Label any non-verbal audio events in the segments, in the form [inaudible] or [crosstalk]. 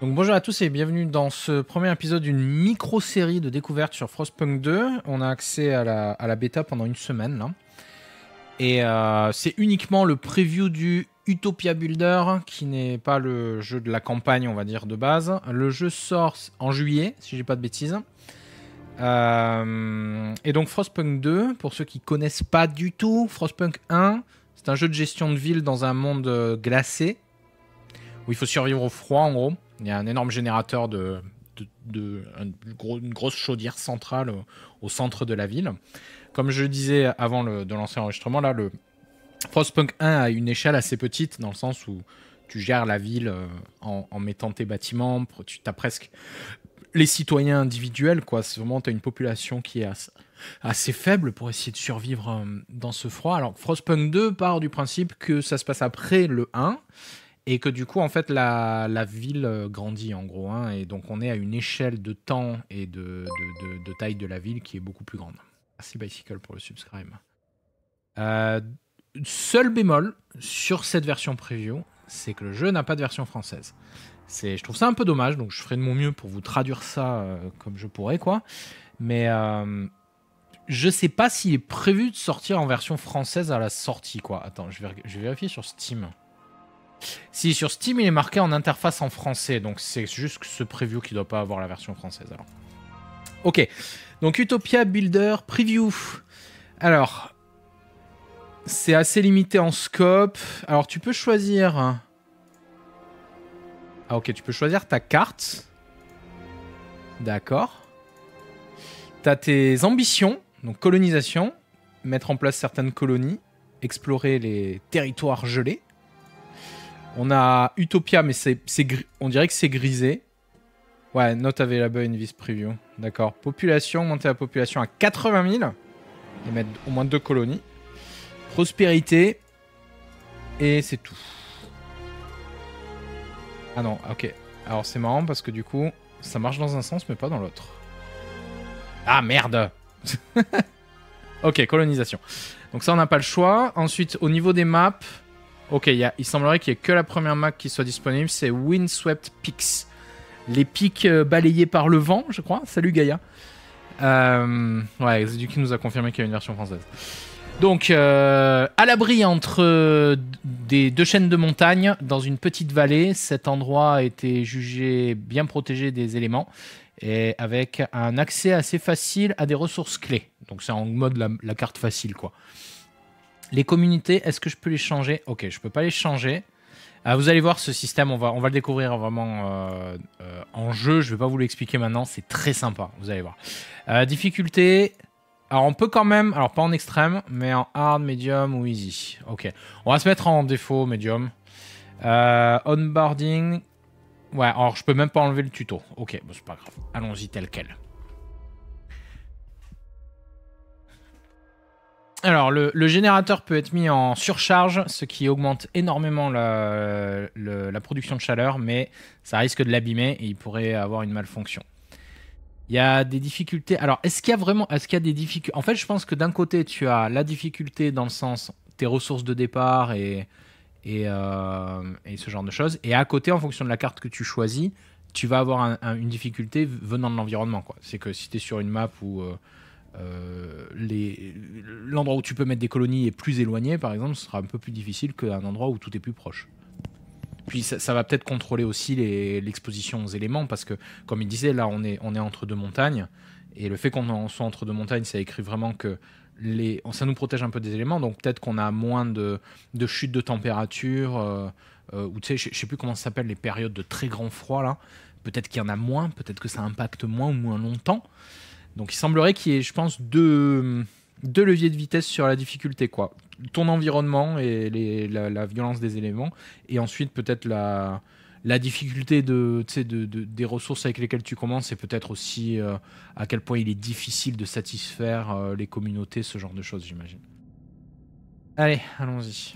Donc bonjour à tous et bienvenue dans ce premier épisode d'une micro-série de découvertes sur Frostpunk 2. On a accès à la, bêta pendant une semaine là. Et euh, c'est uniquement le preview du Utopia Builder, qui n'est pas le jeu de la campagne, on va dire, de base. Le jeu sort en juillet, si j'ai pas de bêtises. Euh, et donc Frostpunk 2, pour ceux qui connaissent pas du tout, Frostpunk 1, c'est un jeu de gestion de ville dans un monde euh, glacé, où il faut survivre au froid en gros. Il y a un énorme générateur de, une grosse chaudière centrale au, centre de la ville. Comme je disais avant de lancer l'enregistrement, là, le Frostpunk 1 a une échelle assez petite dans le sens où tu gères la ville euh, en, mettant tes bâtiments, tu as presque les citoyens individuels, quoi. C'est vraiment, tu as une population qui est assez, assez, faible pour essayer de survivre euh, dans ce froid. Alors, Frostpunk 2 part du principe que ça se passe après le 1 et que du coup, en fait, la, ville euh, grandit en gros, hein. et donc on est à une échelle de temps et de, taille de la ville qui est beaucoup plus grande. Merci Bicycle pour le subscribe. Euh, seul bémol sur cette version preview, c'est que le jeu n'a pas de version française. C'est, je trouve ça un peu dommage, donc je ferai de mon mieux pour vous traduire ça euh, comme je pourrais, quoi. Mais je je sais pas s'il est prévu de sortir en version française à la sortie, quoi. Attends, je je vais vérifier sur Steam. Si, sur Steam, il est marqué en interface en français. Donc, c'est juste ce preview qui doit pas avoir la version française, alors. Ok. Donc, Utopia Builder Preview. Alors... C'est assez limité en scope. Alors, tu peux choisir... Hein. Ah, ok. Tu peux choisir ta carte. D'accord. T'as tes ambitions, donc colonisation, mettre en place certaines colonies, explorer les territoires gelés, on a Utopia, mais on dirait que c'est grisé. Ouais, note available in this preview. D'accord. Population, monter la population à 80 000. Et mettre au moins deux colonies. Prospérité. Et c'est tout. Ah non, ok. Alors c'est marrant parce que du coup, ça marche dans un sens mais pas dans l'autre. Ah merde [laughs] Ok, colonisation. Donc ça, on n'a pas le choix. Ensuite, au niveau des maps, Ok, il semblerait qu'il n'y ait que la première Mac qui soit disponible, c'est Windswept Peaks. Les pics euh, balayés par le vent, je crois. Salut Gaïa. Euh, ouais, qui nous a confirmé qu'il y a une version française. Donc, euh, à l'abri entre euh, des deux chaînes de montagne, dans une petite vallée, cet endroit a été jugé bien protégé des éléments et avec un accès assez facile à des ressources clés. Donc, c'est en mode la carte facile, quoi. Les communautés, est-ce que je peux les changer Ok, je peux pas les changer. Ah, vous allez voir ce système, on va, on va le découvrir vraiment euh, euh, en jeu. Je vais pas vous l'expliquer maintenant, c'est très sympa, vous allez voir. Euh, difficulté, alors on peut quand même, alors pas en extrême, mais en hard, medium ou easy. Ok, on va se mettre en défaut medium. onboarding, ouais, alors je peux même pas enlever le tuto. Ok, bon, c'est pas grave, allons-y tel quel. Alors, le, générateur peut être mis en surcharge, ce qui augmente énormément la, production de chaleur, mais ça risque de l'abîmer et il pourrait avoir une malfonction. Il y a des difficultés. Alors, est-ce qu'il y a vraiment. Est-ce qu'il y a des difficultés En fait, je pense que d'un côté, tu as la difficulté dans le sens tes ressources de départ et, et, euh, ce genre de choses. Et à côté, en fonction de la carte que tu choisis, tu vas avoir une difficulté venant de l'environnement. C'est que si tu es sur une map où. Euh, l'endroit où tu peux mettre des colonies est plus éloigné, par exemple, ce sera un peu plus difficile qu'un endroit où tout est plus proche. Puis ça, va peut-être contrôler aussi l'exposition aux éléments, parce que, comme il disait, là, on est, on est entre deux montagnes, et le fait qu'on soit entre deux montagnes, ça écrit vraiment que les, ça nous protège un peu des éléments, donc peut-être qu'on a moins de, chutes de température, euh, euh, ou tu sais, je, je sais plus comment ça s'appelle, les périodes de très grand froid, là. Peut-être qu'il y en a moins, peut-être que ça impacte moins ou moins longtemps. Donc il semblerait qu'il y ait, je pense, deux, leviers de vitesse sur la difficulté, quoi. Ton environnement et la, violence des éléments, et ensuite peut-être la, difficulté de, des ressources avec lesquelles tu commences, et peut-être aussi euh, à quel point il est difficile de satisfaire euh, les communautés, ce genre de choses, j'imagine. Allez, allons-y.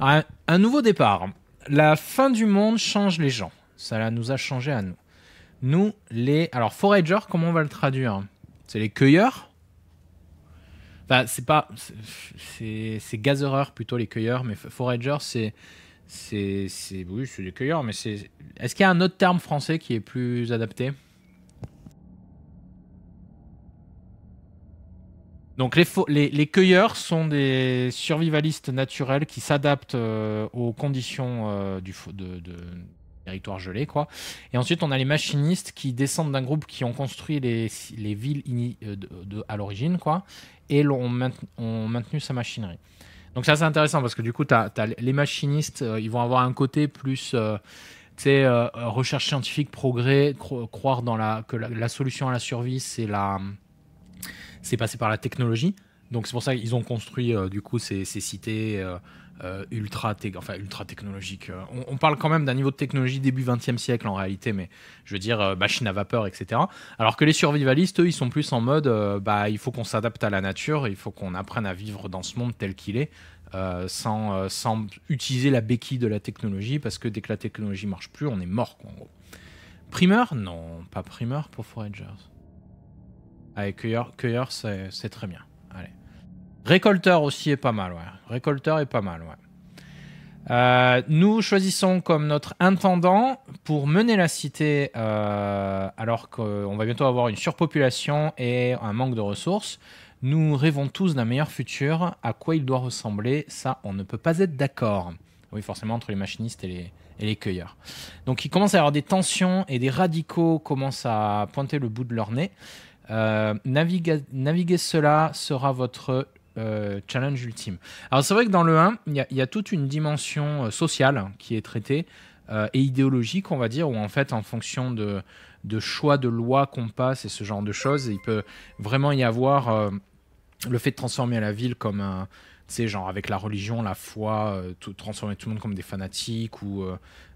Un, un nouveau départ. La fin du monde change les gens. Ça nous a changé à nous nous, les. Alors, forager, comment on va le traduire C'est les cueilleurs Enfin, c'est pas. C'est gazereurs plutôt, les cueilleurs, mais forager, c'est. C'est. Oui, c'est des cueilleurs, mais c'est. Est-ce qu'il y a un autre terme français qui est plus adapté Donc les, les, cueilleurs sont des survivalistes naturels qui s'adaptent euh, aux conditions euh, du, de, territoire gelé, quoi. Et ensuite, on a les machinistes qui descendent d'un groupe qui ont construit les, les villes euh, de, à l'origine, quoi, et l'on ont maintenu sa machinerie. Donc, ça, c'est intéressant parce que du coup, les machinistes, euh, ils vont avoir un côté plus. Euh, tu sais, recherche scientifique, progrès, croire dans la, que la, solution à la survie, c'est la, passé par la technologie. Donc c'est pour ça qu'ils ont construit du coup ces, ces cités euh, ultra, enfin, ultra technologique. Euh, on, parle quand même d'un niveau de technologie début 20e siècle en réalité, mais je veux dire euh, machine à vapeur, etc. Alors que les survivalistes, ils sont plus en mode bah, il faut qu'on s'adapte à la nature, il faut qu'on apprenne à vivre dans ce monde tel qu'il est. sans, utiliser la béquille de la technologie, parce que dès que la technologie marche plus, on est mort, quoi, en gros. Primeur Non, pas primeur pour Foragers. Avec Cueilleur, c'est très bien. Récolteur aussi est pas mal, ouais. Récolteur est pas mal, ouais. Euh, nous choisissons comme notre intendant pour mener la cité euh, alors qu'on va bientôt avoir une surpopulation et un manque de ressources. Nous rêvons tous d'un meilleur futur. À quoi il doit ressembler, ça, on ne peut pas être d'accord. Oui, forcément, entre les machinistes et les, cueilleurs. Donc il commence à y avoir des tensions et des radicaux commencent à pointer le bout de leur nez. Euh, naviguer cela sera votre euh, challenge ultime. Alors c'est vrai que dans le 1, il y, a toute une dimension euh, sociale qui est traitée euh, et idéologique, on va dire, où en fait, en fonction de, choix de lois qu'on passe et ce genre de choses, il peut vraiment y avoir le fait de transformer la ville comme un tu genre avec la religion, la foi, tout, transformer tout le monde comme des fanatiques ou.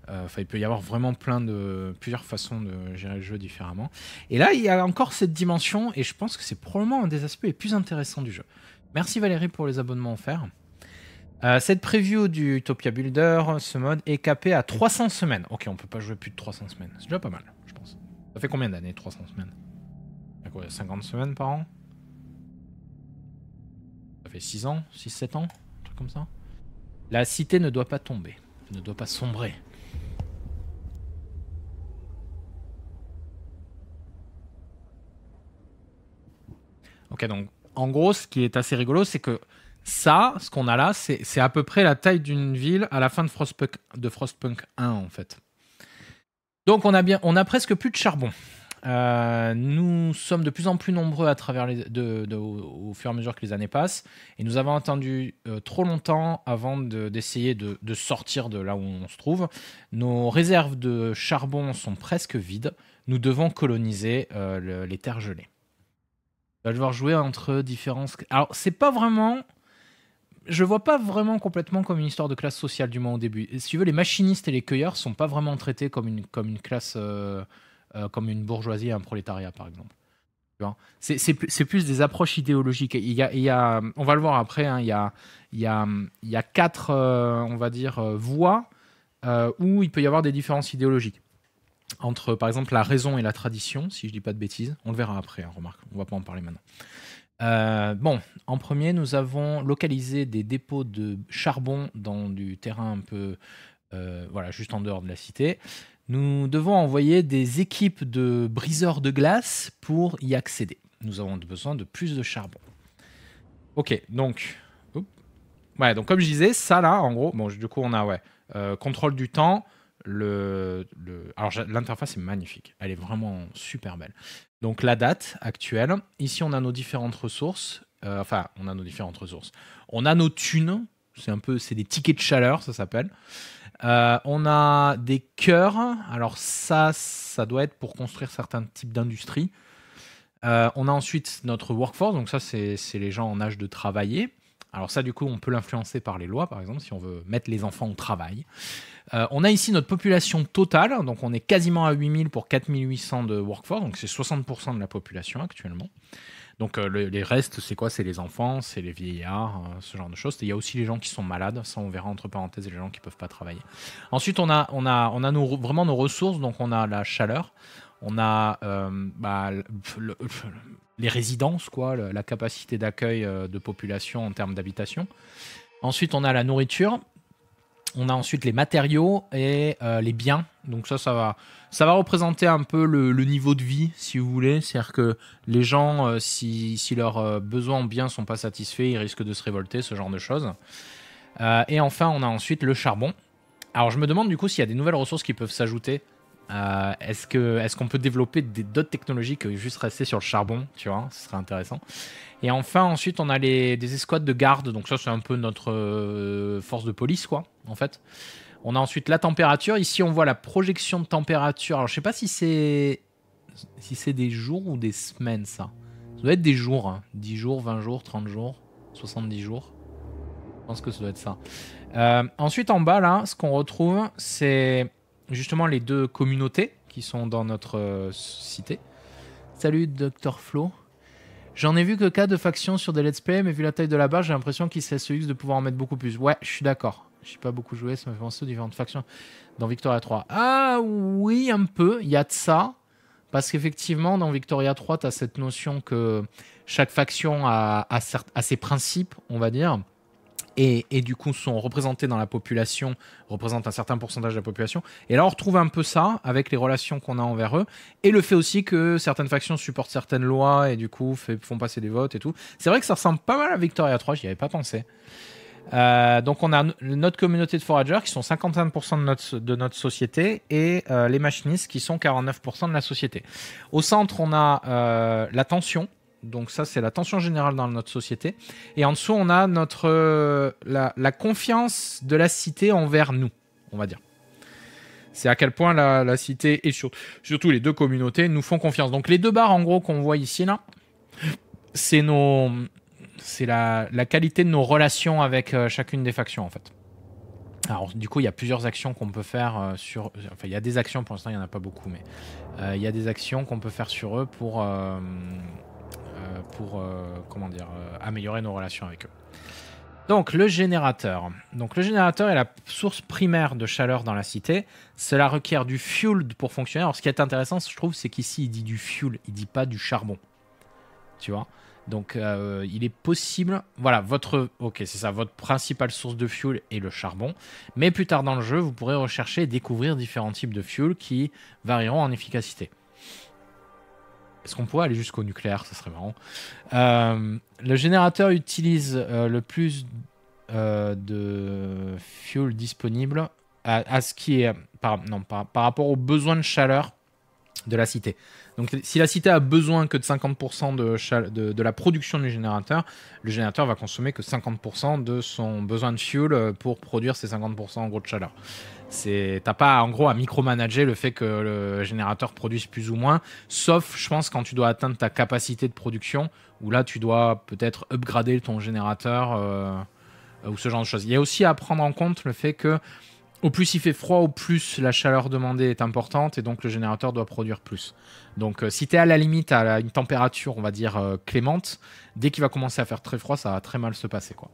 Enfin, il peut y avoir vraiment plein de plusieurs façons de gérer le jeu différemment. Et là, il y a encore cette dimension, et je pense que c'est probablement un des aspects les plus intéressants du jeu. Merci Valérie pour les abonnements offerts. Euh, cette preview du Utopia Builder, ce mode est capé à 300 semaines. Ok, on peut pas jouer plus de 300 semaines. C'est déjà pas mal, je pense. Ça fait combien d'années 300 semaines 50 semaines par an Ça fait 6 ans 6-7 ans Un truc comme ça La cité ne doit pas tomber, ne doit pas sombrer. Ok, donc en gros, ce qui est assez rigolo, c'est que ça, ce qu'on a là, c'est à peu près la taille d'une ville à la fin de Frostpunk, de Frostpunk 1, en fait. Donc on a, bien, on a presque plus de charbon. Euh, nous sommes de plus en plus nombreux à travers les, au, fur et à mesure que les années passent, et nous avons attendu euh, trop longtemps avant d'essayer de, sortir de là où on se trouve. Nos réserves de charbon sont presque vides. Nous devons coloniser euh, les terres gelées va devoir jouer entre différences. Alors, c'est pas vraiment. Je vois pas vraiment complètement comme une histoire de classe sociale, du moins au début. si tu veux, les machinistes et les cueilleurs sont pas vraiment traités comme une, comme une classe, euh, euh, comme une bourgeoisie et un prolétariat, par exemple. C'est plus des approches idéologiques. Il il y on va le voir après, hein, il, y a, il, y il y quatre, euh, on va dire, voies où il peut y avoir des différences idéologiques entre par exemple la raison et la tradition, si je dis pas de bêtises. On le verra après, hein, remarque, on va pas en parler maintenant. Euh, bon, en premier, nous avons localisé des dépôts de charbon dans du terrain un peu, euh, voilà, juste en dehors de la cité. Nous devons envoyer des équipes de briseurs de glace pour y accéder. Nous avons besoin de plus de charbon. Ok, donc, ouais, donc comme je disais, ça là, en gros, bon, du coup, on a ouais, euh, contrôle du temps, l'interface est magnifique, elle est vraiment super belle. Donc la date actuelle, ici on a nos différentes ressources, euh, enfin on a nos différentes ressources, on a nos thunes, c'est un peu, c'est des tickets de chaleur, ça s'appelle. Euh, on a des cœurs, alors ça, ça doit être pour construire certains types d'industries. Euh, on a ensuite notre workforce, donc ça c'est les gens en âge de travailler. Alors ça du coup on peut l'influencer par les lois par exemple si on veut mettre les enfants au travail. Euh, on a ici notre population totale, donc on est quasiment à 8000 pour 4800 de workforce, donc c'est 60% de la population actuellement. Donc euh, les restes, c'est quoi C'est les enfants, c'est les vieillards, euh, ce genre de choses. Il y a aussi les gens qui sont malades, ça on verra entre parenthèses, et les gens qui ne peuvent pas travailler. Ensuite, on a, on a, on a vraiment nos ressources, donc on a la chaleur, on a bah, les résidences, quoi, la capacité d'accueil de population en termes d'habitation. Ensuite, on a la nourriture, on a ensuite les matériaux et euh, les biens. Donc ça, ça va, ça va représenter un peu le, niveau de vie, si vous voulez. C'est-à-dire que les gens, euh, si, si, leurs euh, besoins en biens sont pas satisfaits, ils risquent de se révolter, ce genre de choses. et enfin, on a ensuite le charbon. Alors je me demande du coup s'il y a des nouvelles ressources qui peuvent s'ajouter euh, est-ce ce qu'on peut développer d'autres technologies que juste rester sur le charbon, tu vois, ce serait intéressant. Et enfin ensuite on a les des escouades de garde, donc ça c'est un peu notre euh, force de police quoi, en fait. On a ensuite la température. Ici on voit la projection de température. Alors je sais pas si c'est si c'est des jours ou des semaines ça. Ça doit être des jours, 10 hein. jours, 20 jours, 30 jours, 70 jours. Je pense que ça doit être ça. Euh, ensuite en bas là, ce qu'on retrouve c'est justement les deux communautés qui sont dans notre euh, cité. Salut, Docteur Flo. J'en ai vu que cas de faction sur des let's play, mais vu la taille de la barre, j'ai l'impression qu'il serait x de pouvoir en mettre beaucoup plus. Ouais, je suis d'accord. Je sais pas beaucoup joué, ça me fait penser aux différentes factions dans Victoria 3. Ah oui, un peu, il y a de ça. Parce qu'effectivement, dans Victoria 3, tu as cette notion que chaque faction a, a, ses principes, on va dire et, du coup sont représentés dans la population, représentent un certain pourcentage de la population. Et là, on retrouve un peu ça avec les relations qu'on a envers eux et le fait aussi que certaines factions supportent certaines lois et du coup font passer des votes et tout. C'est vrai que ça ressemble pas mal à Victoria 3, j'y avais pas pensé. Euh, donc on a notre communauté de foragers qui sont 55% de notre, de notre société et euh, les machinistes qui sont 49% de la société. Au centre, on a euh, la tension donc ça, c'est la tension générale dans notre société. Et en dessous, on a notre, euh, la, confiance de la cité envers nous, on va dire. C'est à quel point la, la cité et surtout les deux communautés nous font confiance. Donc les deux barres, en gros, qu'on voit ici, là, c'est nos... C'est la, qualité de nos relations avec euh, chacune des factions, en fait. Alors, du coup, il y a plusieurs actions qu'on peut faire euh, sur. Enfin, il y a des actions pour l'instant, il n'y en a pas beaucoup, mais il y a des actions qu'on peut faire sur eux pour, euh, pour euh, comment dire, euh, améliorer nos relations avec eux. Donc le générateur. Donc le générateur est la source primaire de chaleur dans la cité. Cela requiert du fuel pour fonctionner. Alors ce qui est intéressant, je trouve, c'est qu'ici il dit du fuel, il dit pas du charbon. Tu vois Donc il est possible, voilà, votre OK, c'est ça, votre principale source de fuel est le charbon, mais plus tard dans le jeu, vous pourrez rechercher et découvrir différents types de fuel qui varieront en efficacité. Est-ce qu'on pourrait aller jusqu'au nucléaire Ça serait marrant. Euh, le générateur utilise euh, le plus euh, de fuel disponible à, ce qui est par, non, pas par, rapport aux besoins de chaleur de la cité. Donc si la cité a besoin que de 50% de, de, la production du générateur, le générateur va consommer que 50% de son besoin de fuel pour produire ces 50% en gros de chaleur t'as pas en gros à micromanager le fait que le générateur produise plus ou moins, sauf je pense quand tu dois atteindre ta capacité de production où là tu dois peut-être upgrader ton générateur euh, ou ce genre de choses. Il y a aussi à prendre en compte le fait que au plus il fait froid, au plus la chaleur demandée est importante et donc le générateur doit produire plus. Donc euh, si tu es à la limite à une température, on va dire euh, clémente, dès qu'il va commencer à faire très froid, ça va très mal se passer quoi.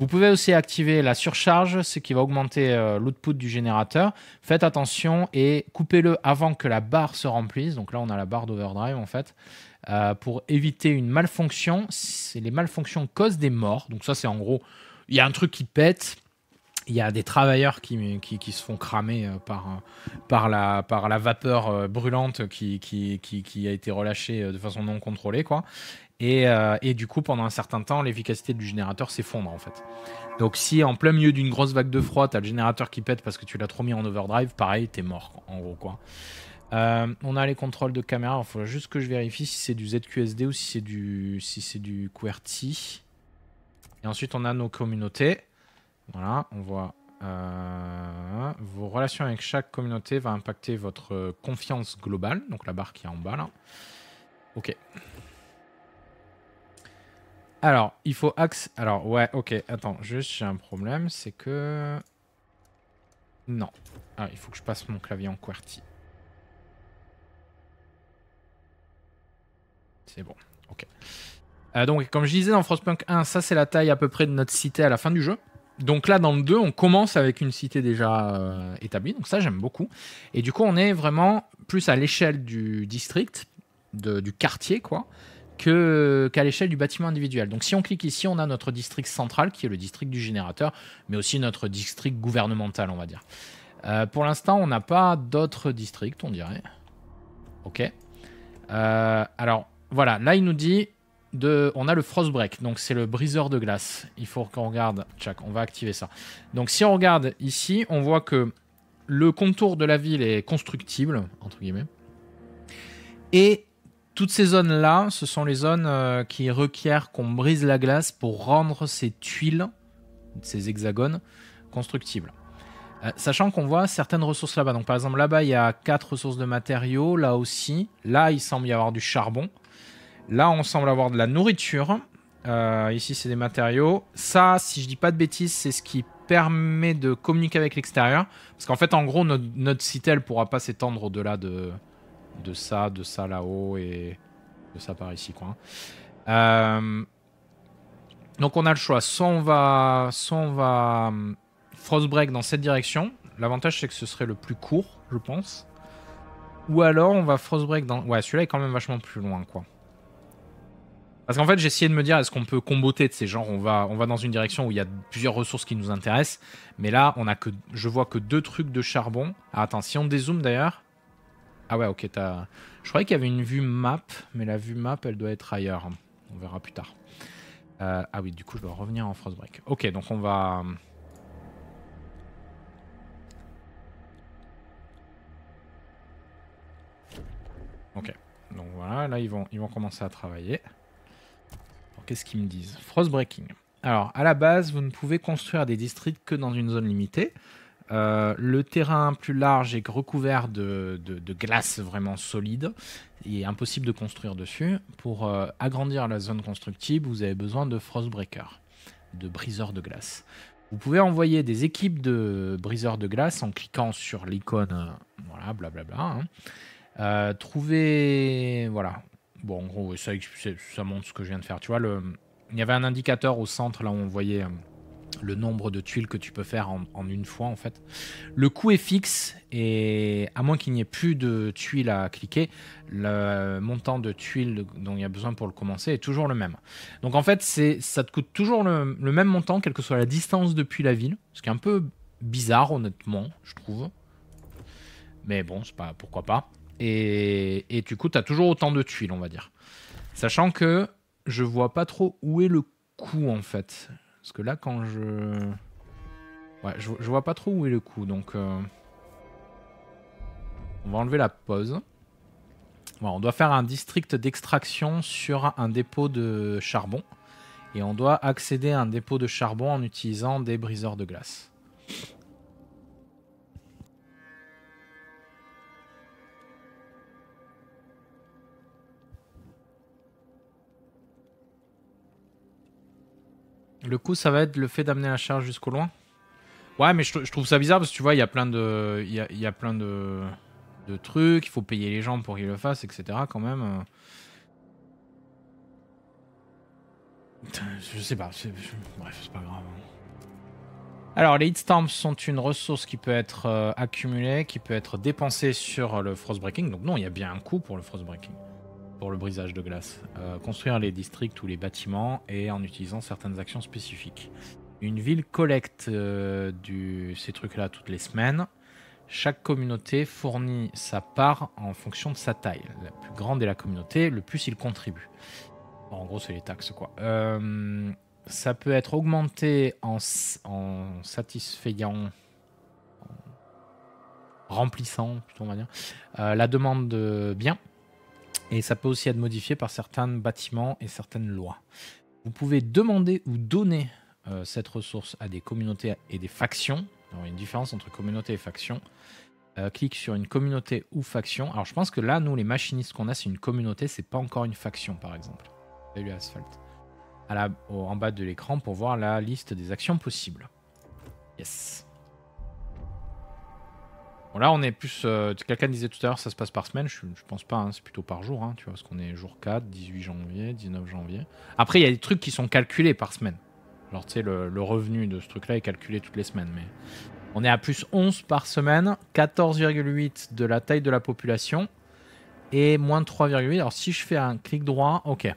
Vous pouvez aussi activer la surcharge, ce qui va augmenter euh, l'output du générateur. Faites attention et coupez-le avant que la barre se remplisse. Donc là, on a la barre d'overdrive en fait. Euh, pour éviter une malfonction, les malfonctions causent des morts. Donc ça, c'est en gros, il y a un truc qui pète, il y a des travailleurs qui, se font cramer euh, par, la, vapeur brûlante qui, a été relâchée de façon non contrôlée. Quoi. Euh, et, du coup, pendant un certain temps, l'efficacité du générateur s'effondre en fait. Donc, si en plein milieu d'une grosse vague de froid, t'as le générateur qui pète parce que tu l'as trop mis en overdrive, pareil, t'es mort en gros quoi. Euh, on a les contrôles de caméra. Il faut juste que je vérifie si c'est du ZQSD ou si c'est du si c'est du QWERTY. Et ensuite, on a nos communautés. Voilà, on voit euh, vos relations avec chaque communauté va impacter votre confiance globale, donc la barre qui est en bas là. Ok. Alors, il faut axe. Alors, ouais, ok, attends, juste j'ai un problème, c'est que. Non. Ah, il faut que je passe mon clavier en QWERTY. C'est bon, ok. Euh, donc, comme je disais dans Frostpunk 1, ça c'est la taille à peu près de notre cité à la fin du jeu. Donc là, dans le 2, on commence avec une cité déjà euh, établie, donc ça j'aime beaucoup. Et du coup, on est vraiment plus à l'échelle du district, du quartier, quoi qu'à l'échelle du bâtiment individuel. Donc si on clique ici, on a notre district central qui est le district du générateur, mais aussi notre district gouvernemental, on va dire. Euh, pour l'instant, on n'a pas d'autres districts, on dirait. Ok. Euh, alors, voilà, là, il nous dit... De, on a le Frost Break. donc c'est le briseur de glace. Il faut qu'on regarde... Tchac, on va activer ça. Donc si on regarde ici, on voit que le contour de la ville est constructible, entre guillemets. Et toutes ces zones-là, ce sont les zones euh, qui requièrent qu'on brise la glace pour rendre ces tuiles, ces hexagones, constructibles. Euh, sachant qu'on voit certaines ressources là-bas. Donc par exemple là-bas, il y a quatre ressources de matériaux, là aussi. Là, il semble y avoir du charbon. Là, on semble avoir de la nourriture. Euh, ici, c'est des matériaux. Ça, si je dis pas de bêtises, c'est ce qui permet de communiquer avec l'extérieur. Parce qu'en fait, en gros, notre, notre cité, elle pourra pas s'étendre au-delà de de ça, de ça là-haut et de ça par ici. Quoi. Hein. Euh, donc on a le choix. Soit on va, soit on va hum, Frostbreak dans cette direction. L'avantage c'est que ce serait le plus court, je pense. Ou alors on va Frostbreak dans... Ouais, celui-là est quand même vachement plus loin, quoi. Parce qu'en fait, essayé de me dire, est-ce qu'on peut comboter de ces genres on va, on va dans une direction où il y a plusieurs ressources qui nous intéressent. Mais là, on a que, je vois que deux trucs de charbon. Attention, ah, attends, si on dézoome d'ailleurs, ah ouais, ok, t'as... Je croyais qu'il y avait une vue map, mais la vue map, elle doit être ailleurs. On verra plus tard. Euh, ah oui, du coup, je dois revenir en Frostbreak. Ok, donc on va... Euh, ok, donc voilà, là, ils vont, ils vont commencer à travailler. Qu'est-ce qu'ils me disent Frostbreaking. Alors, à la base, vous ne pouvez construire des districts que dans une zone limitée. Euh, le terrain plus large est recouvert de, glace vraiment solide. Il est impossible de construire dessus. Pour euh, agrandir la zone constructible, vous avez besoin de Frostbreaker, de briseurs de glace. Vous pouvez envoyer des équipes de briseurs de glace en cliquant sur l'icône, euh, voilà, blablabla. Bla hein. trouver, voilà. Bon, en gros, ça, montre ce que je viens de faire. Tu vois, il y avait un indicateur au centre là où on voyait le nombre de tuiles que tu peux faire en, une fois en fait. Le coût est fixe et à moins qu'il n'y ait plus de tuiles à cliquer, le montant de tuiles dont il y a besoin pour le commencer est toujours le même. Donc en fait ça te coûte toujours le, même montant quelle que soit la distance depuis la ville, ce qui est un peu bizarre honnêtement je trouve. Mais bon, pas, pourquoi pas. Et, et du coup, tu as toujours autant de tuiles, on va dire. Sachant que je vois pas trop où est le coût en fait. Parce que là, quand je... Ouais, je, vois pas trop où est le coup, donc... Euh, on va enlever la pause. on doit faire un district d'extraction sur un dépôt de charbon. Et on doit accéder à un dépôt de charbon en utilisant des briseurs de glace. Le coup, ça va être le fait d'amener la charge jusqu'au loin. Ouais, mais je, trouve ça bizarre parce que tu vois, il y a plein de, il y a, plein de, trucs. Il faut payer les gens pour qu'ils le fassent, etc. Quand même. [laughs] Je sais pas. bref, c'est pas grave. Alors, les hitstamps sont une ressource qui peut être euh, accumulée, qui peut être dépensée sur le breaking Donc non, il y a bien un coût pour le frostbreaking. breaking pour le brisage de glace. Euh, construire les districts ou les bâtiments et en utilisant certaines actions spécifiques. Une ville collecte euh, du, ces trucs-là toutes les semaines. Chaque communauté fournit sa part en fonction de sa taille. La plus grande est la communauté, le plus il contribue. en gros, c'est les taxes, quoi. Euh, ça peut être augmenté en, en remplissant, on va dire, la demande de biens et ça peut aussi être modifié par certains bâtiments et certaines lois. Vous pouvez demander ou donner euh, cette ressource à des communautés et des factions. il y a une différence entre communauté et faction. Euh, clique sur une communauté ou faction. Alors je pense que là, nous, les machinistes qu'on a, c'est une communauté, c'est pas encore une faction, par exemple. Salut Asphalt. À la, en bas de l'écran pour voir la liste des actions possibles. Yes. Bon, là, on est plus. Euh, quelqu'un disait tout à l'heure, ça se passe par semaine. Je, je pense pas, hein, c'est plutôt par jour, hein, tu vois, parce qu'on est jour 4, 18 janvier, 19 janvier. Après, il y a des trucs qui sont calculés par semaine. Alors, tu sais, le, revenu de ce truc-là est calculé toutes les semaines, mais. On est à plus 11 par semaine, 14,8 de la taille de la population et moins 3,8. Alors, si je fais un clic droit, ok.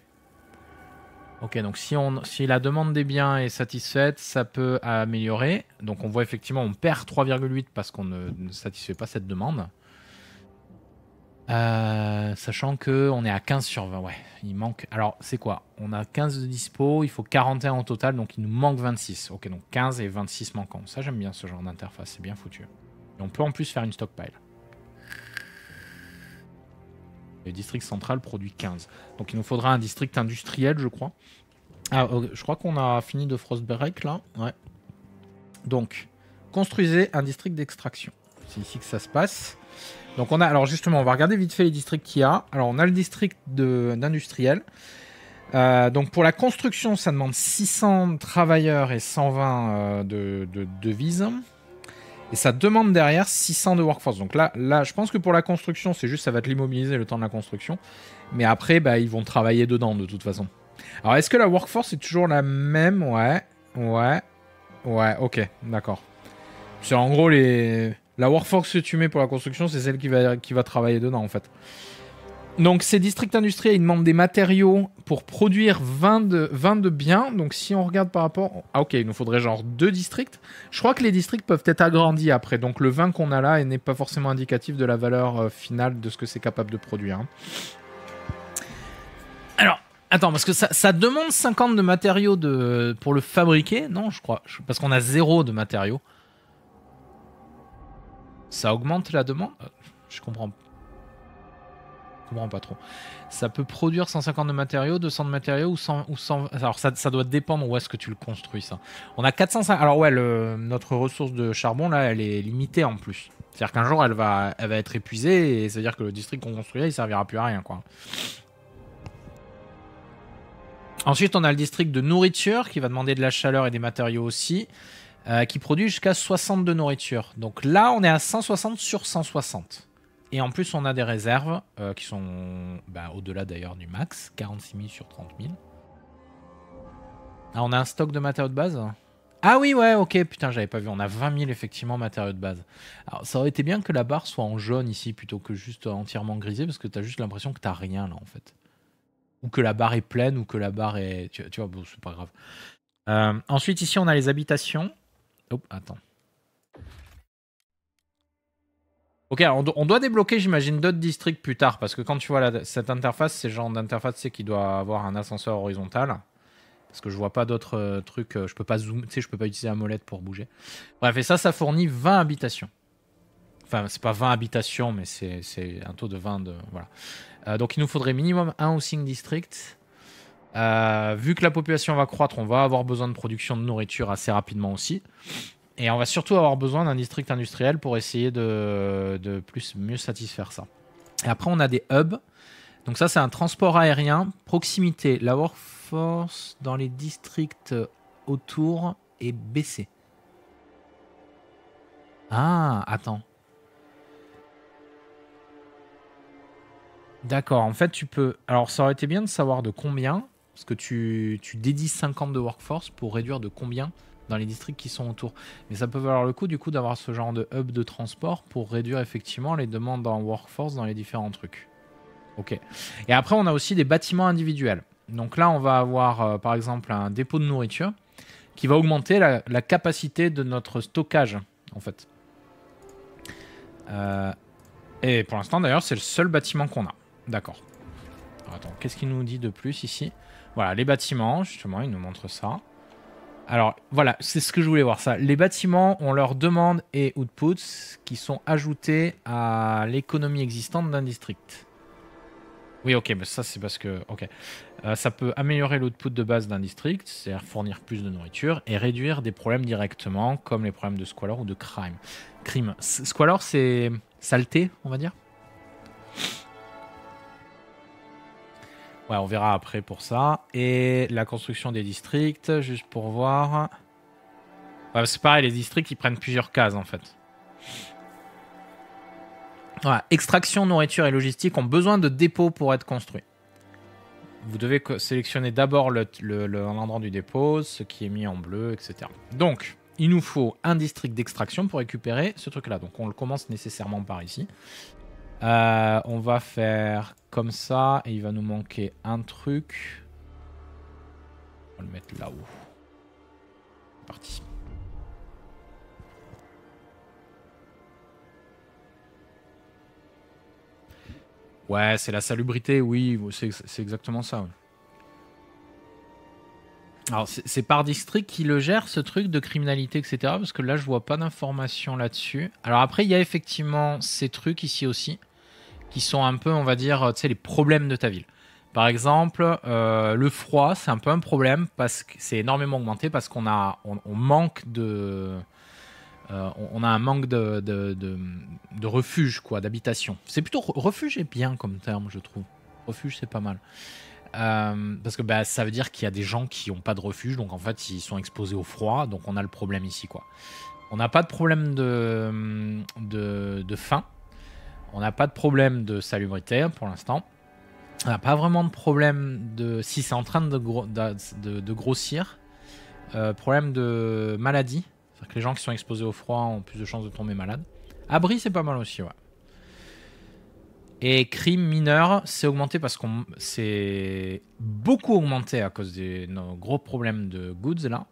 Ok, donc si, on, si la demande des biens est satisfaite, ça peut améliorer. Donc on voit effectivement, on perd 3,8 parce qu'on ne, satisfait pas cette demande. Euh, sachant que on est à 15 sur 20, ouais, il manque. Alors c'est quoi On a 15 de dispo, il faut 41 en total, donc il nous manque 26. Ok, donc 15 et 26 manquants. Ça j'aime bien ce genre d'interface, c'est bien foutu. Et on peut en plus faire une stockpile. Le district central produit 15. Donc il nous faudra un district industriel, je crois. Ah, oh, je crois qu'on a fini de Frostbreak là. Ouais. Donc, construisez un district d'extraction. C'est ici que ça se passe. Donc on a, alors justement, on va regarder vite fait les districts qu'il y a. Alors on a le district d'industriel. Euh, donc pour la construction, ça demande 600 travailleurs et 120 euh, de devises. Et ça demande derrière 600 de workforce. Donc là, là je pense que pour la construction, c'est juste ça va te l'immobiliser le temps de la construction. Mais après, bah, ils vont travailler dedans de toute façon. Alors est-ce que la workforce est toujours la même Ouais, ouais, ouais, ok, d'accord. C'est en gros les... La workforce que tu mets pour la construction, c'est celle qui va, qui va travailler dedans en fait. Donc ces districts industriels, ils demandent des matériaux pour produire 20 de, biens. Donc si on regarde par rapport... Ah ok, il nous faudrait genre deux districts. Je crois que les districts peuvent être agrandis après. Donc le 20 qu'on a là n'est pas forcément indicatif de la valeur euh, finale de ce que c'est capable de produire. Hein. Alors, attends, parce que ça, demande 50 de matériaux pour le fabriquer. Non, je crois. Parce qu'on a zéro de matériaux. Ça augmente la demande euh, Je comprends pas comprends pas trop. Ça peut produire 150 de matériaux, 200 de matériaux ou 100. Ou 100... Alors ça, ça, doit dépendre où est-ce que tu le construis ça. On a 450. Alors ouais, notre ressource de charbon là, elle est limitée en plus. C'est-à-dire qu'un jour elle va, elle va être épuisée et c'est-à-dire que le district qu'on construit, il servira plus à rien quoi. Ensuite, on a le district de nourriture qui va demander de la chaleur et des matériaux aussi, euh, qui produit jusqu'à 60 de nourriture. Donc là, on est à 160 sur 160. Et en plus, on a des réserves euh, qui sont bah, au-delà d'ailleurs du max, 46 000 sur 30 000. Ah, on a un stock de matériaux de base Ah oui, ouais, ok, putain, j'avais pas vu. On a 20 000 effectivement matériaux de base. Alors, ça aurait été bien que la barre soit en jaune ici plutôt que juste entièrement grisée parce que t'as juste l'impression que t'as rien là en fait. Ou que la barre est pleine ou que la barre est. Tu, vois, bon, c'est pas grave. Euh, ensuite, ici, on a les habitations. Oh, attends. Ok, on, doit débloquer, j'imagine, d'autres districts plus tard, parce que quand tu vois cette interface, c'est le genre d'interface qui doit avoir un ascenseur horizontal. Parce que je vois pas d'autres euh, trucs, euh, je peux pas zoomer, tu sais, je peux pas utiliser la molette pour bouger. Bref, et ça, ça fournit 20 habitations. Enfin, c'est pas 20 habitations, mais c'est un taux de 20 de. Voilà. Euh, donc il nous faudrait minimum un housing district. vu que la population va croître, on va avoir besoin de production de nourriture assez rapidement aussi. Et on va surtout avoir besoin d'un district industriel pour essayer de, plus mieux satisfaire ça. Et après, on a des hubs. Donc ça, c'est un transport aérien, proximité. La workforce dans les districts autour est baissée. Ah, attends. D'accord, en fait, tu peux... Alors, ça aurait été bien de savoir de combien, parce que tu, tu dédies 50 de workforce pour réduire de combien dans les districts qui sont autour. Mais ça peut valoir le coup du coup d'avoir ce genre de hub de transport pour réduire effectivement les demandes en workforce dans les différents trucs. Ok. Et après, on a aussi des bâtiments individuels. Donc là, on va avoir euh, par exemple un dépôt de nourriture qui va augmenter la, capacité de notre stockage en fait. Euh, et pour l'instant, d'ailleurs, c'est le seul bâtiment qu'on a. D'accord. Attends, qu'est-ce qu'il nous dit de plus ici Voilà, les bâtiments, justement, il nous montre ça. Alors voilà, c'est ce que je voulais voir ça. Les bâtiments ont leurs demandes et outputs qui sont ajoutés à l'économie existante d'un district. Oui, ok, mais ça c'est parce que... Ok. Euh, ça peut améliorer l'output de base d'un district, c'est-à-dire fournir plus de nourriture, et réduire des problèmes directement, comme les problèmes de squalor ou de crime. Crime. Squalor, c'est saleté, on va dire Ouais, on verra après pour ça. Et la construction des districts, juste pour voir. c'est pareil, les districts, ils prennent plusieurs cases en fait. Voilà, extraction, nourriture et logistique ont besoin de dépôts pour être construits. Vous devez sélectionner d'abord l'endroit le, du dépôt, ce qui est mis en bleu, etc. Donc, il nous faut un district d'extraction pour récupérer ce truc-là. Donc, on le commence nécessairement par ici. Euh, on va faire comme ça. Et il va nous manquer un truc. On va le mettre là-haut. Parti. Ouais, c'est la salubrité, oui, c'est exactement ça. Alors, c'est par district qui le gère, ce truc de criminalité, etc. Parce que là, je vois pas d'informations là-dessus. Alors après, il y a effectivement ces trucs ici aussi qui sont un peu, on va dire, euh, tu sais, les problèmes de ta ville. Par exemple, euh, le froid, c'est un peu un problème parce que c'est énormément augmenté parce qu'on a, on, manque de, euh, on a un manque de, refuge, quoi, d'habitation. C'est plutôt refuge est bien comme terme, je trouve. Refuge, c'est pas mal. parce que bah, ça veut dire qu'il y a des gens qui n'ont pas de refuge, donc en fait ils sont exposés au froid, donc on a le problème ici quoi. On n'a pas de problème de, de, de faim, on n'a pas de problème de salubrité pour l'instant. On n'a pas vraiment de problème de... Si c'est en train de, grossir, euh, problème de maladie. C'est-à-dire que les gens qui sont exposés au froid ont plus de chances de tomber malades. Abri, c'est pas mal aussi, ouais. Et crime mineur, c'est augmenté parce qu'on c'est beaucoup augmenté à cause de nos gros problèmes de goods là.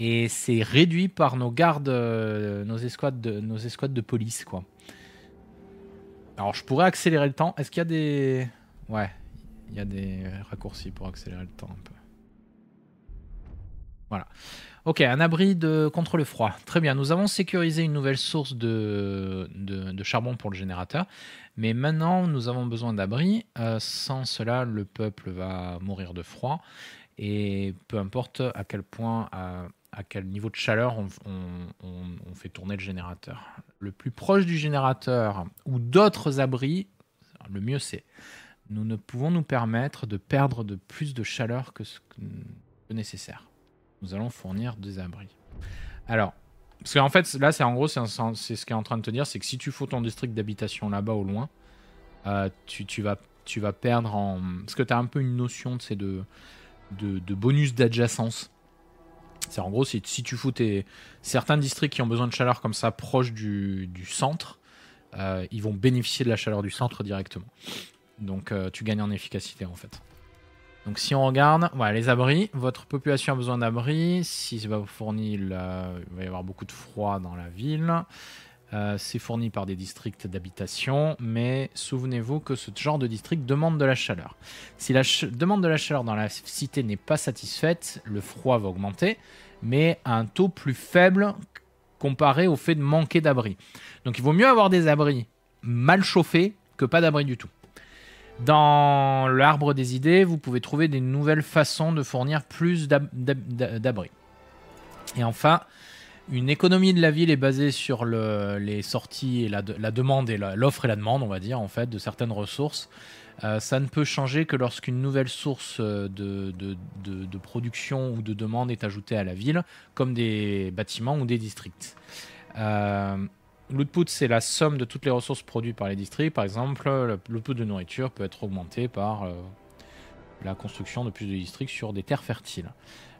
Et c'est réduit par nos gardes, euh, nos escouades de, nos escouades de police quoi. Alors, je pourrais accélérer le temps. Est-ce qu'il y a des... Ouais, il y a des raccourcis pour accélérer le temps un peu. Voilà. Ok, un abri de... contre le froid. Très bien, nous avons sécurisé une nouvelle source de, charbon pour le générateur. Mais maintenant, nous avons besoin d'abri, euh, sans cela, le peuple va mourir de froid. Et peu importe à quel point... Euh, à quel niveau de chaleur on, fait tourner le générateur. Le plus proche du générateur ou d'autres abris, le mieux c'est. Nous ne pouvons nous permettre de perdre de plus de chaleur que ce que nécessaire. Nous allons fournir des abris. Alors, parce qu'en fait, là, c'est en gros, c'est ce qui est en train de te dire, c'est que si tu fous ton district d'habitation là-bas au loin, euh, tu, vas, tu vas perdre en... Parce que tu as un peu une notion de de bonus d'adjacence c'est en gros, si, tu fous tes, certains districts qui ont besoin de chaleur comme ça proche du, centre, euh, ils vont bénéficier de la chaleur du centre directement. Donc euh, tu gagnes en efficacité en fait. Donc si on regarde, voilà, les abris, votre population a besoin d'abris, si ça va vous fournir, il va y avoir beaucoup de froid dans la ville. Euh, c'est fourni par des districts d'habitation, mais souvenez-vous que ce genre de district demande de la chaleur. Si la demande de la chaleur dans la cité n'est pas satisfaite, le froid va augmenter, mais à un taux plus faible comparé au fait de manquer d'abris. Donc il vaut mieux avoir des abris mal chauffés que pas d'abris du tout. Dans l'arbre des idées, vous pouvez trouver des nouvelles façons de fournir plus d'abris. Et enfin, une économie de la ville est basée sur les sorties et la, demande et l'offre et la demande, on va dire en fait, de certaines ressources. Euh, ça ne peut changer que lorsqu'une nouvelle source euh, de, production ou de demande est ajoutée à la ville, comme des bâtiments ou des districts. Euh, l'output, c'est la somme de toutes les ressources produites par les districts. Par exemple, l'output de nourriture peut être augmenté par la construction de plus de districts sur des terres fertiles.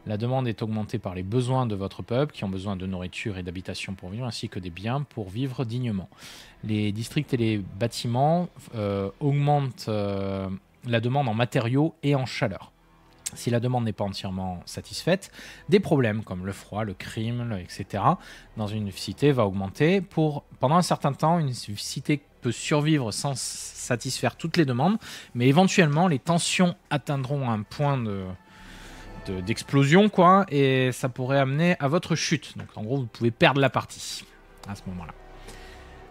La demande est augmentée par les besoins de votre peuple, qui ont besoin de nourriture et d'habitation pour vivre, ainsi que des biens pour vivre dignement. Les districts et les bâtiments euh, augmentent euh, la demande en matériaux et en chaleur. Si la demande n'est pas entièrement satisfaite, des problèmes comme le froid, le crime, etc., dans une cité va augmenter. Pour, pendant un certain temps, une cité peut survivre sans satisfaire toutes les demandes, mais éventuellement les tensions atteindront un point de, d'explosion, quoi, et ça pourrait amener à votre chute. Donc en gros, vous pouvez perdre la partie à ce moment-là.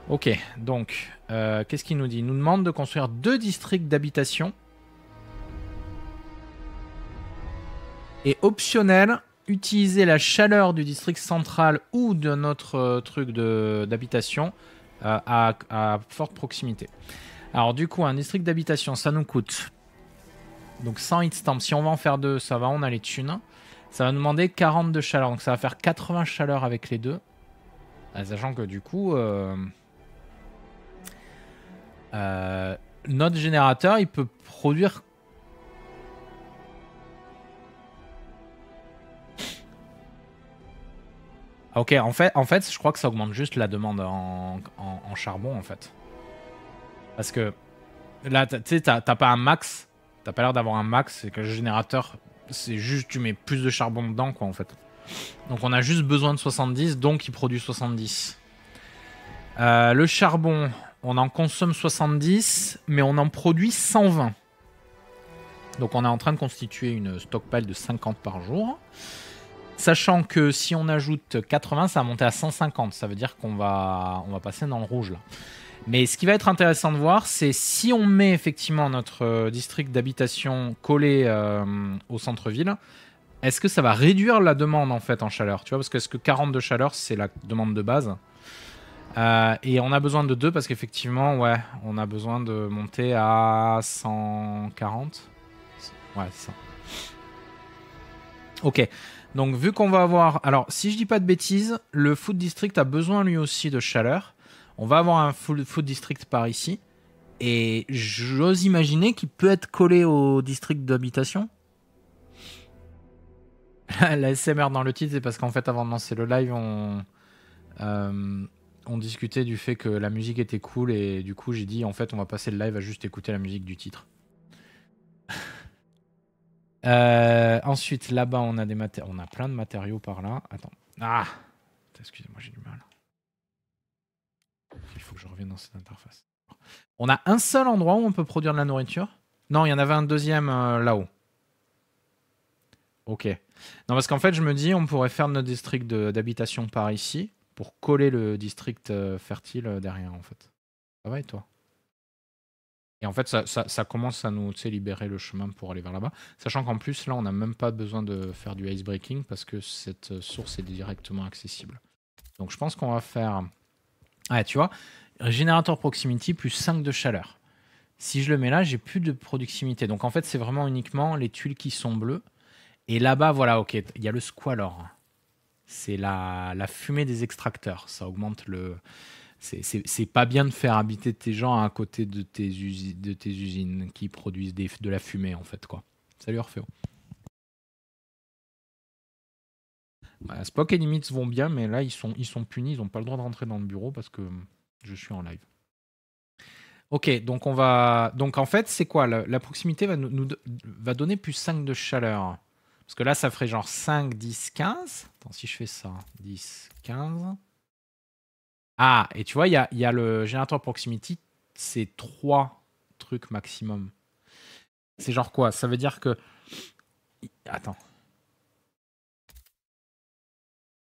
Ok, donc, euh, qu'est-ce qu'il nous dit nous demande de construire deux districts d'habitation. Et optionnel, utiliser la chaleur du district central ou de notre euh, truc de d'habitation euh, à forte proximité. Alors du coup, un district d'habitation, ça nous coûte donc 100 hitstamp, Si on va en faire deux, ça va, on a les thunes. Ça va demander 40 de chaleur. Donc ça va faire 80 chaleur avec les deux. Ah, sachant que du coup... Euh, euh, notre générateur, il peut produire... Ah, ok, en fait, en fait, je crois que ça augmente juste la demande en, en charbon, en fait. Parce que là, tu sais, t'as pas un max T'as pas l'air d'avoir un max, c'est que le générateur, c'est juste tu mets plus de charbon dedans, quoi, en fait. Donc on a juste besoin de 70, donc il produit 70. Euh, le charbon, on en consomme 70, mais on en produit 120. Donc on est en train de constituer une stockpile de 50 par jour. Sachant que si on ajoute 80, ça va monter à 150. Ça veut dire qu'on va, on va passer dans le rouge là. Mais ce qui va être intéressant de voir, c'est si on met effectivement notre euh, district d'habitation collé euh, au centre-ville, est-ce que ça va réduire la demande en fait en chaleur Tu vois, parce que ce que 40 de chaleur, c'est la demande de base euh, et on a besoin de deux parce qu'effectivement, ouais, on a besoin de monter à 140. Ouais, c'est Ok. Donc, vu qu'on va avoir. Alors, si je dis pas de bêtises, le Food District a besoin lui aussi de chaleur on va avoir un food, district par ici. Et j'ose imaginer qu'il peut être collé au district d'habitation. La SMR dans le titre, c'est parce qu'en fait, avant de lancer le live, on, euh, on discutait du fait que la musique était cool. Et du coup, j'ai dit, en fait, on va passer le live à juste écouter la musique du titre. [laughs] Euh, ensuite, là-bas, on a des on a plein de matériaux par là. Attends. Ah Excusez-moi, j'ai du mal. Il faut que je revienne dans cette interface. On a un seul endroit où on peut produire de la nourriture Non, il y en avait un deuxième euh, là-haut. Ok. Non, parce qu'en fait, je me dis, on pourrait faire notre district d'habitation par ici pour coller le district euh, fertile euh, derrière, en fait. Ça va et toi et en fait, ça, commence à nous libérer le chemin pour aller vers là-bas. Sachant qu'en plus, là, on n'a même pas besoin de faire du icebreaking parce que cette source est directement accessible. Donc je pense qu'on va faire tu vois, générateur proximity plus 5 de chaleur. Si je le mets là, j'ai plus de proximité Donc en fait, c'est vraiment uniquement les tuiles qui sont bleues. Et là-bas, voilà, ok, il y a le squalor. C'est la, fumée des extracteurs. Ça augmente le. C'est pas bien de faire habiter tes gens à côté de tes, usines, qui produisent de la fumée, en fait, quoi. Salut Orfeo. Bah, Spock et limits vont bien, mais là, ils sont, ils sont punis, ils n'ont pas le droit de rentrer dans le bureau parce que je suis en live. Ok, donc on va. Donc en fait, c'est quoi la, proximité va, nous, va donner plus 5 de chaleur. Parce que là, ça ferait genre 5, 10, 15. Attends, si je fais ça, 10, 15. Ah, et tu vois, il y a, y a le générateur proximity, c'est 3 trucs maximum. C'est genre quoi Ça veut dire que. Attends,